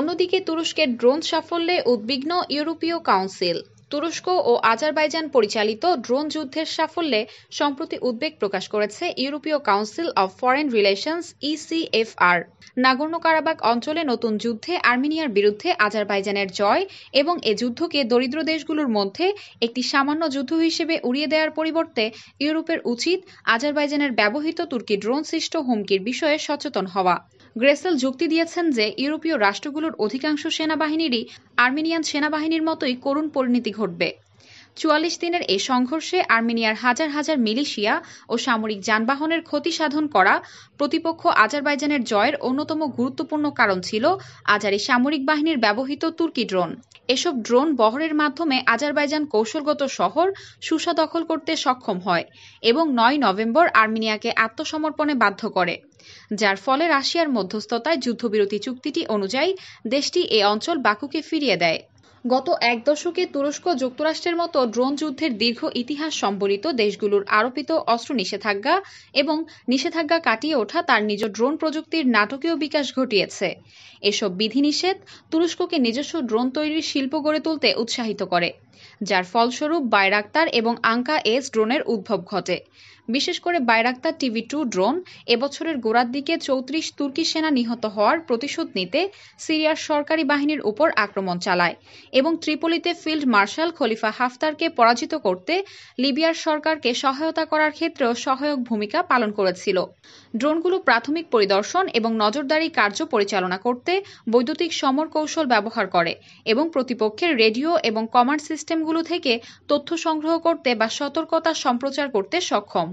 অন্যদিকে তুরস্কের ড্রোন সাফল্যে উদ্বিগ্ন ইউরোপীয় কাউন্সিল তুরস্ক ও আজারবাইজান পরিচালিত ড্রোন যুদ্ধের সাফল্যে সম্প্রতি উদ্বেগ প্রকাশ করেছে ইউরোপীয় council of foreign relations ECFR e Nagorno Karabakh অঞ্চলে নতুন যুদ্ধে আর্মেনিয়ার বিরুদ্ধে আজারবাইজানের জয় এবং এ যুদ্ধকে দরিদ্র দেশগুলোর মধ্যে একটি সামান্য যুদ্ধ হিসেবে উড়িয়ে দেওয়ার পরিবর্তে ইউরোপের উচিত আজারবাইজানের ব্যবহৃত তুর্কি ড্রোন সৃষ্ট হুমকির বিষয়ে সচেতন হওয়া গ্রেসেল যুক্তি দিয়েছেন যে ইউরোপীয় রাষ্ট্রগুলোর অধিকাংশ সেনাবাহিনীরই আর্মেনিয়ান সেনাবাহিনীর মতোই করুণ পরিণতি ঘটবে চুয়াল্লিশ দিনের এই সংঘর্ষে আর্মেনিয়ার হাজার হাজার মিলিশিয়া ও সামরিক যানবাহনের ক্ষতি সাধন করা প্রতিপক্ষ আজারবাইজানের জয়ের অন্যতম গুরুত্বপূর্ণ কারণ ছিল আজারি সামরিক বাহিনীর ব্যবহৃত তুর্কি ড্রোন এসব ড্রোন বহরের মাধ্যমে আজারবাইজান কৌশলগত শহর সুসা দখল করতে সক্ষম হয় এবং নয় নভেম্বর আর্মেনিয়াকে আত্মসমর্পণে বাধ্য করে যার ফলে রাশিয়ার মধ্যস্থতায় যুদ্ধবিরতি চুক্তিটি অনুযায়ী দেশটি এ অঞ্চল বাকুকে ফিরিয়ে দেয় গত এক দশকে তুরস্ক যুক্তরাষ্ট্রের মতো ড্রোন যুদ্ধের দীর্ঘ ইতিহাস সম্বলিত দেশগুলোর আরোপিত অস্ত্র নিষেধাজ্ঞা এবং নিষেধাজ্ঞা কাটিয়ে ওঠা তার নিজ ড্রোন প্রযুক্তির নাটকীয় বিকাশ ঘটিয়েছে এসব বিধিনিষেধ তুরস্ককে নিজস্ব ড্রোন তৈরির শিল্প গড়ে তুলতে উৎসাহিত করে যার ফলস্বরূপ বায়রাক্তার এবং আঙ্কা এস ড্রোনের উদ্ভব ঘটে বিশেষ করে বাইরাক্তার টিভি টু ড্রোন এবছরের গোড়ার দিকে চৌত্রিশ তুর্কি সেনা নিহত হওয়ার প্রতিশোধ নিতে সিরিয়ার সরকারি বাহিনীর উপর আক্রমণ চালায় এবং ত্রিপোলিতে ফিল্ড মার্শাল খলিফা হাফতারকে পরাজিত করতে লিবিয়ার সরকারকে সহায়তা করার ক্ষেত্রেও সহায়ক ভূমিকা পালন করেছিল ড্রোনগুলো প্রাথমিক পরিদর্শন এবং নজরদারি কার্য পরিচালনা করতে বৈদ্যুতিক সমর কৌশল ব্যবহার করে এবং প্রতিপক্ষের রেডিও এবং কমান্ড সিস্টেমগুলো থেকে তথ্য সংগ্রহ করতে বা সতর্কতা সম্প্রচার করতে সক্ষম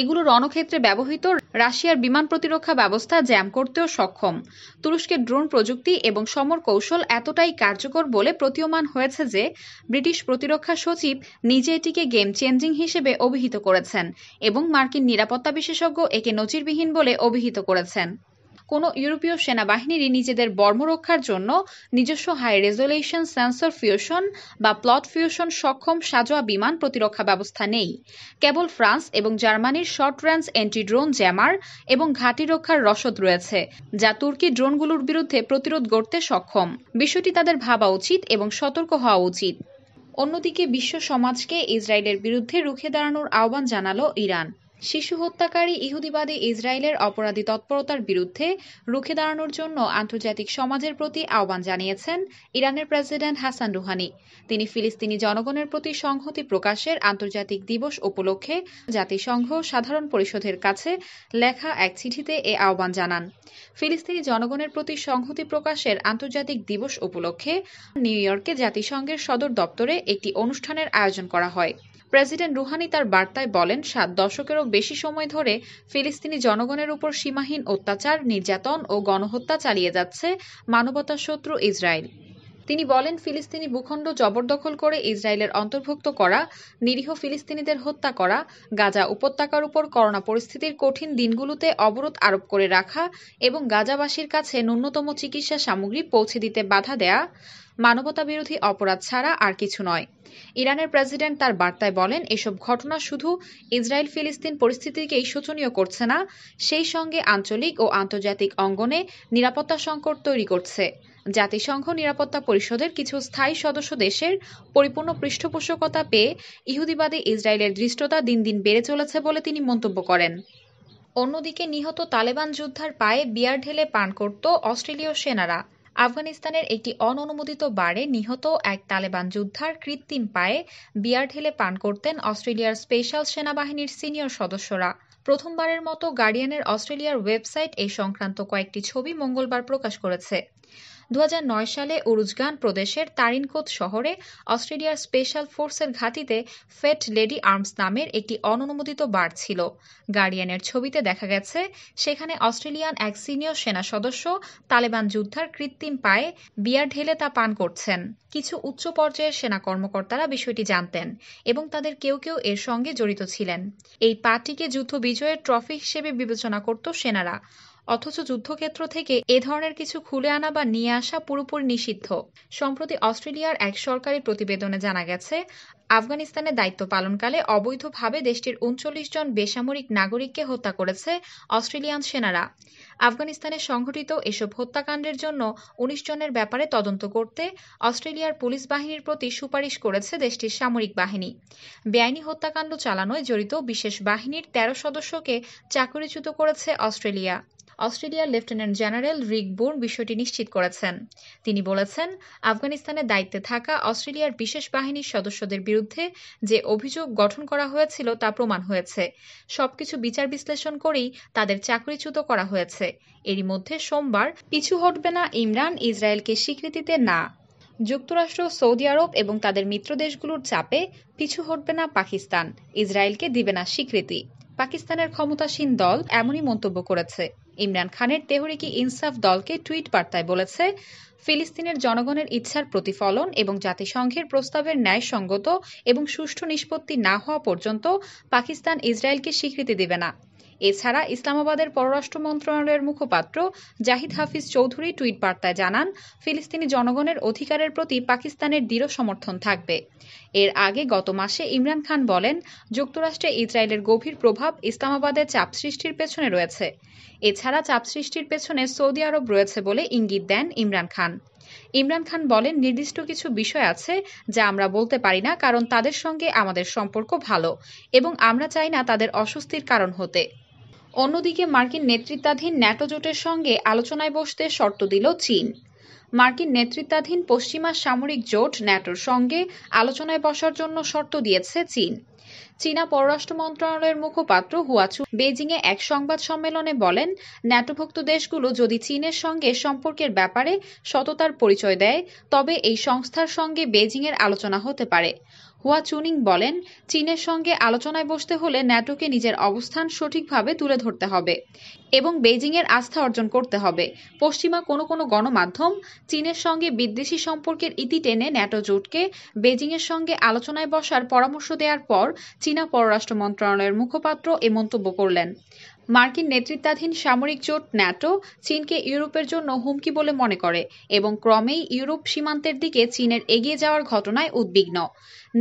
এগুলো রণক্ষেত্রে ব্যবহৃত রাশিয়ার বিমান প্রতিরক্ষা ব্যবস্থা জ্যাম করতেও সক্ষম তুরস্কের ড্রোন প্রযুক্তি এবং সমর কৌশল এতটাই কার্যকর বলে প্রতীয়মান হয়েছে যে ব্রিটিশ প্রতিরক্ষা সচিব নিজে এটিকে গেম চেঞ্জিং হিসেবে অভিহিত করেছেন এবং মার্কিন নিরাপত্তা বিশেষজ্ঞ একে নজির নজিরবিহীন বলে অভিহিত করেছেন কোন ইউরোপীয় সেনাবাহিনীরই নিজেদের বর্ম রক্ষার জন্য নিজস্ব হাই রেজোলিউশন সেন্সর ফিউশন বা প্লট ফিউশন সক্ষম সাজোয়া বিমান প্রতিরক্ষা ব্যবস্থা নেই কেবল ফ্রান্স এবং জার্মানির short range anti drone jammer এবং ঘাঁটি রক্ষার রসদ রয়েছে যা তুর্কি ড্রোনগুলোর বিরুদ্ধে প্রতিরোধ গড়তে সক্ষম বিষয়টি তাদের ভাবা উচিত এবং সতর্ক হওয়া উচিত অন্যদিকে বিশ্ব সমাজকে ইসরায়েলের বিরুদ্ধে রুখে দাঁড়ানোর আহ্বান জানালো ইরান শিশু হত্যাকারী ইহুদিবাদী ইসরায়েলের অপরাধী তৎপরতার বিরুদ্ধে রুখে দাঁড়ানোর জন্য আন্তর্জাতিক সমাজের প্রতি আহ্বান জানিয়েছেন ইরানের প্রেসিডেন্ট হাসান রুহানি তিনি ফিলিস্তিনি জনগণের প্রতি সংহতি প্রকাশের আন্তর্জাতিক দিবস উপলক্ষে জাতিসংঘ সাধারণ পরিষদের কাছে লেখা এক চিঠিতে এ আহ্বান জানান ফিলিস্তিনি জনগণের প্রতি সংহতি প্রকাশের আন্তর্জাতিক দিবস উপলক্ষে নিউ ইয়র্কে জাতিসংঘের সদর দপ্তরে একটি অনুষ্ঠানের আয়োজন করা হয় প্রেসিডেন্ট রুহানি তার বার্তায় বলেন সাত দশকেরও বেশি সময় ধরে ফিলিস্তিনি জনগণের উপর সীমাহীন অত্যাচার নির্যাতন ও গণহত্যা চালিয়ে যাচ্ছে মানবতা শত্রু ইসরায়েল তিনি বলেন ফিলিস্তিনি ভূখণ্ড জবরদখল করে ইসরায়েলের অন্তর্ভুক্ত করা নিরীহ ফিলিস্তিনিদের হত্যা করা গাজা উপত্যকার উপর করোনা পরিস্থিতির কঠিন দিনগুলোতে অবরোধ আরোপ করে রাখা এবং গাজাবাসীর কাছে ন্যূনতম চিকিৎসা সামগ্রী পৌঁছে দিতে বাধা দেয়া মানবতাবিরোধী অপরাধ ছাড়া আর কিছু নয় ইরানের প্রেসিডেন্ট তার বার্তায় বলেন এসব ঘটনা শুধু ইসরায়েল ফিলিস্তিন পরিস্থিতিকেই শোচনীয় করছে না সেই সঙ্গে আঞ্চলিক ও আন্তর্জাতিক অঙ্গনে নিরাপত্তা সংকট তৈরি করছে জাতিসংঘ নিরাপত্তা পরিষদের কিছু স্থায়ী সদস্য দেশের পরিপূর্ণ পৃষ্ঠপোষকতা পেয়ে ইহুদিবাদী ইসরায়েলের দৃষ্টতা দিন দিন বেড়ে চলেছে বলে তিনি মন্তব্য করেন অন্যদিকে নিহত তালেবান যোদ্ধার পায়ে বিয়ার ঢেলে পান করত অস্ট্রেলীয় সেনারা আফগানিস্তানের একটি অননুমোদিত বারে নিহত এক তালেবান যোদ্ধার কৃত্রিম পায়ে বিয়ার ঢেলে পান করতেন অস্ট্রেলিয়ার স্পেশাল সেনাবাহিনীর সিনিয়র সদস্যরা প্রথমবারের মতো গার্ডিয়ানের অস্ট্রেলিয়ার ওয়েবসাইট এই সংক্রান্ত কয়েকটি ছবি মঙ্গলবার প্রকাশ করেছে 2009 সালে উরুজগান প্রদেশের তারিনকোত শহরে অস্ট্রেলিয়ার স্পেশাল ফোর্সের ঘাঁটিতে ফেট লেডি আর্মস নামের একটি অননুমোদিত বার ছিল গার্ডিয়ানের ছবিতে দেখা গেছে সেখানে অস্ট্রেলিয়ান এক সিনিয়র সেনা সদস্য তালেবান যোদ্ধার কৃত্রিম পায়ে বিয়ার ঢেলে তা পান করছেন কিছু উচ্চ পর্যায়ের সেনা কর্মকর্তারা বিষয়টি জানতেন এবং তাদের কেউ কেউ এর সঙ্গে জড়িত ছিলেন এই পার্টিকে যুদ্ধ বিজয়ের ট্রফি হিসেবে বিবেচনা করত সেনারা অথচ যুদ্ধক্ষেত্র থেকে এ ধরনের কিছু খুলে আনা বা নিয়ে আসা পুরোপুরি নিষিদ্ধ সম্প্রতি অস্ট্রেলিয়ার এক সরকারি প্রতিবেদনে জানা গেছে আফগানিস্তানে দায়িত্ব পালনকালে অবৈধভাবে দেশটির উনচল্লিশ জন বেসামরিক নাগরিককে হত্যা করেছে অস্ট্রেলিয়ান সেনারা আফগানিস্তানে সংঘটিত এসব হত্যাকাণ্ডের জন্য উনিশ জনের ব্যাপারে তদন্ত করতে অস্ট্রেলিয়ার পুলিশ বাহিনীর প্রতি সুপারিশ করেছে দেশটির সামরিক বাহিনী বেআইনি হত্যাকাণ্ড চালানোয় জড়িত বিশেষ বাহিনীর তেরো সদস্যকে চাকরিচ্যুত করেছে অস্ট্রেলিয়া অস্ট্রেলিয়ার লেফটেন্যান্ট জেনারেল রিক বোর্ন বিষয়টি নিশ্চিত করেছেন তিনি বলেছেন আফগানিস্তানে দায়িত্বে থাকা অস্ট্রেলিয়ার বিশেষ বাহিনীর সদস্যদের বিরুদ্ধে যে অভিযোগ গঠন করা হয়েছিল তা প্রমাণ হয়েছে সবকিছু বিচার বিশ্লেষণ করেই তাদের চাকরিচ্যুত করা হয়েছে এরই মধ্যে সোমবার পিছু হটবে না ইমরান ইসরায়েলকে স্বীকৃতিতে না যুক্তরাষ্ট্র সৌদি আরব এবং তাদের মিত্র দেশগুলোর চাপে পিছু হটবে না পাকিস্তান ইসরায়েলকে দিবে না স্বীকৃতি পাকিস্তানের ক্ষমতাসীন দল এমনই মন্তব্য করেছে ইমরান খানের তেহরিকি ইনসাফ দলকে টুইট বার্তায় বলেছে ফিলিস্তিনের জনগণের ইচ্ছার প্রতিফলন এবং জাতিসংঘের প্রস্তাবের ন্যায়সঙ্গত এবং সুষ্ঠু নিষ্পত্তি না হওয়া পর্যন্ত পাকিস্তান ইসরায়েলকে স্বীকৃতি দেবে না এছাড়া ইসলামাবাদের পররাষ্ট্র মন্ত্রণালয়ের মুখপাত্র জাহিদ হাফিজ চৌধুরী টুইট বার্তায় জানান ফিলিস্তিনি জনগণের অধিকারের প্রতি পাকিস্তানের দৃঢ় সমর্থন থাকবে এর আগে গত মাসে ইমরান খান বলেন যুক্তরাষ্ট্রে ইসরায়েলের গভীর প্রভাব ইসলামাবাদে চাপ সৃষ্টির পেছনে রয়েছে এছাড়া চাপ সৃষ্টির পেছনে সৌদি আরব রয়েছে বলে ইঙ্গিত দেন ইমরান খান ইমরান খান বলেন নির্দিষ্ট কিছু বিষয় আছে যা আমরা বলতে পারি না কারণ তাদের সঙ্গে আমাদের সম্পর্ক ভালো এবং আমরা চাই না তাদের অস্বস্তির কারণ হতে অন্যদিকে মার্কিন নেতৃত্বাধীন ন্যাটো জোটের সঙ্গে আলোচনায় বসতে শর্ত দিল চীন মার্কিন নেতৃত্বাধীন পশ্চিমা সামরিক জোট ন্যাটোর সঙ্গে আলোচনায় বসার জন্য শর্ত দিয়েছে চীন চীনা পররাষ্ট্র মন্ত্রণালয়ের মুখপাত্র হুয়াচু বেজিংয়ে এক সংবাদ সম্মেলনে বলেন ন্যাটোভুক্ত দেশগুলো যদি চীনের সঙ্গে সম্পর্কের ব্যাপারে সততার পরিচয় দেয় তবে এই সংস্থার সঙ্গে বেজিংয়ের আলোচনা হতে পারে হুয়া চুনিং বলেন চীনের সঙ্গে আলোচনায় বসতে হলে ন্যাটোকে নিজের অবস্থান সঠিকভাবে তুলে ধরতে হবে এবং বেজিংয়ের আস্থা অর্জন করতে হবে পশ্চিমা কোনো কোনো গণমাধ্যম চীনের সঙ্গে বিদ্বেষী সম্পর্কের ইতি টেনে ন্যাটো জোটকে বেজিংয়ের সঙ্গে আলোচনায় বসার পরামর্শ দেওয়ার পর চীনা পররাষ্ট্র মন্ত্রণালয়ের মুখপাত্র এ মন্তব্য করলেন মার্কিন নেতৃত্বাধীন সামরিক জোট ন্যাটো চীনকে ইউরোপের জন্য হুমকি বলে মনে করে এবং ক্রমেই ইউরোপ সীমান্তের দিকে চীনের এগিয়ে যাওয়ার ঘটনায় উদ্বিগ্ন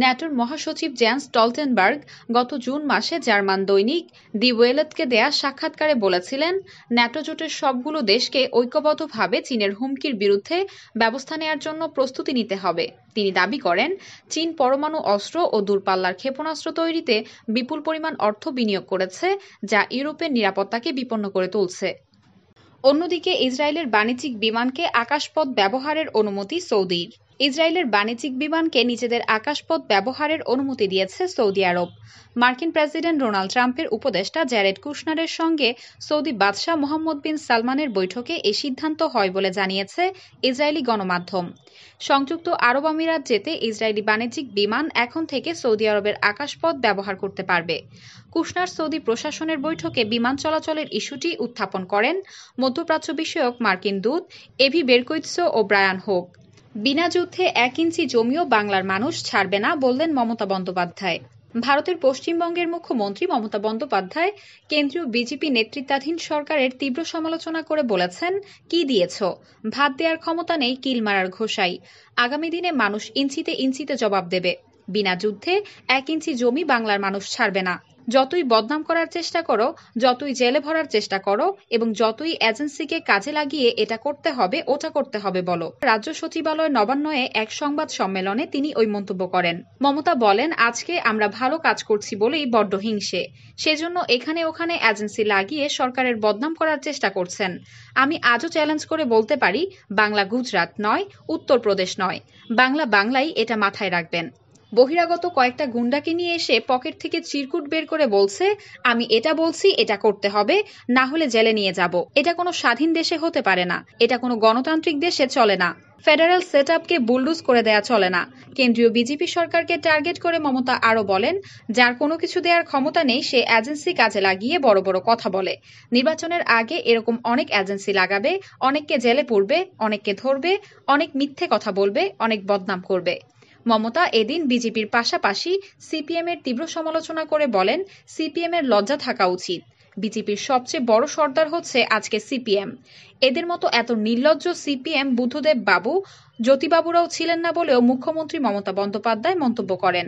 ন্যাটোর মহাসচিব জ্যান্স টলটেনবার্গ গত জুন মাসে জার্মান দৈনিক দি ওয়েলতকে দেয়া সাক্ষাৎকারে বলেছিলেন ন্যাটো জোটের সবগুলো দেশকে ঐক্যবদ্ধভাবে চীনের হুমকির বিরুদ্ধে ব্যবস্থা নেয়ার জন্য প্রস্তুতি নিতে হবে তিনি দাবি করেন চীন পরমাণু অস্ত্র ও দূরপাল্লার ক্ষেপণাস্ত্র তৈরিতে বিপুল পরিমাণ অর্থ বিনিয়োগ করেছে যা ইউরোপের নিরাপত্তাকে বিপন্ন করে তুলছে অন্যদিকে ইসরায়েলের বাণিজ্যিক বিমানকে আকাশপথ ব্যবহারের অনুমতি সৌদির ইসরায়েলের বাণিজ্যিক বিমানকে নিজেদের আকাশপথ ব্যবহারের অনুমতি দিয়েছে সৌদি আরব মার্কিন প্রেসিডেন্ট ডোনাল্ড ট্রাম্পের উপদেষ্টা জ্যারেড কুশনারের সঙ্গে সৌদি বাদশাহ মোহাম্মদ বিন সালমানের বৈঠকে এ সিদ্ধান্ত হয় বলে জানিয়েছে ইসরায়েলি গণমাধ্যম সংযুক্ত আরব আমিরাত যেতে ইসরায়েলি বাণিজ্যিক বিমান এখন থেকে সৌদি আরবের আকাশপথ ব্যবহার করতে পারবে কুশনার সৌদি প্রশাসনের বৈঠকে বিমান চলাচলের ইস্যুটি উত্থাপন করেন মধ্যপ্রাচ্য বিষয়ক মার্কিন দূত এভি বেরকৈৎস ও ব্রায়ান হোক বিনা যুদ্ধে এক ইঞ্চি জমিও বাংলার মানুষ ছাড়বে না বললেন মমতা বন্দ্যোপাধ্যায় ভারতের পশ্চিমবঙ্গের মুখ্যমন্ত্রী মমতা বন্দ্যোপাধ্যায় কেন্দ্রীয় বিজেপি নেতৃত্বাধীন সরকারের তীব্র সমালোচনা করে বলেছেন কি দিয়েছ ভাত দেওয়ার ক্ষমতা নেই কিল মারার ঘোষাই আগামী দিনে মানুষ ইঞ্চিতে ইঞ্চিতে জবাব দেবে বিনা যুদ্ধে এক ইঞ্চি জমি বাংলার মানুষ ছাড়বে না যতই বদনাম করার চেষ্টা করো যতই জেলে ভরার চেষ্টা করো এবং যতই এজেন্সিকে কাজে লাগিয়ে এটা করতে হবে ওটা করতে হবে বলো রাজ্য সচিবালয় নবান্নয়ে এক সংবাদ সম্মেলনে তিনি ওই মন্তব্য করেন মমতা বলেন আজকে আমরা ভালো কাজ করছি বলেই বড্ড হিংসে সেজন্য এখানে ওখানে এজেন্সি লাগিয়ে সরকারের বদনাম করার চেষ্টা করছেন আমি আজও চ্যালেঞ্জ করে বলতে পারি বাংলা গুজরাট নয় উত্তরপ্রদেশ নয় বাংলা বাংলাই এটা মাথায় রাখবেন বহিরাগত কয়েকটা গুন্ডাকে নিয়ে এসে পকেট থেকে চিরকুট বের করে বলছে আমি এটা বলছি এটা করতে হবে না হলে জেলে নিয়ে যাব এটা কোনো স্বাধীন দেশে হতে পারে না এটা কোনো গণতান্ত্রিক দেশে চলে না ফেডারেল সেট আপকে বুলডুজ করে দেয়া চলে না কেন্দ্রীয় বিজেপি সরকারকে টার্গেট করে মমতা আরও বলেন যার কোনো কিছু দেওয়ার ক্ষমতা নেই সে এজেন্সি কাজে লাগিয়ে বড় বড় কথা বলে নির্বাচনের আগে এরকম অনেক এজেন্সি লাগাবে অনেককে জেলে পড়বে অনেককে ধরবে অনেক মিথ্যে কথা বলবে অনেক বদনাম করবে মমতা এদিন বিজেপির পাশাপাশি সিপিএমের তীব্র সমালোচনা করে বলেন সিপিএমের লজ্জা থাকা উচিত বিজেপির সবচেয়ে বড় সর্দার হচ্ছে আজকে সিপিএম এদের মতো এত নির্লজ্জ সিপিএম বুদ্ধদেব বাবু জ্যোতিবাবুরাও ছিলেন না বলেও মুখ্যমন্ত্রী মমতা বন্দ্যোপাধ্যায় মন্তব্য করেন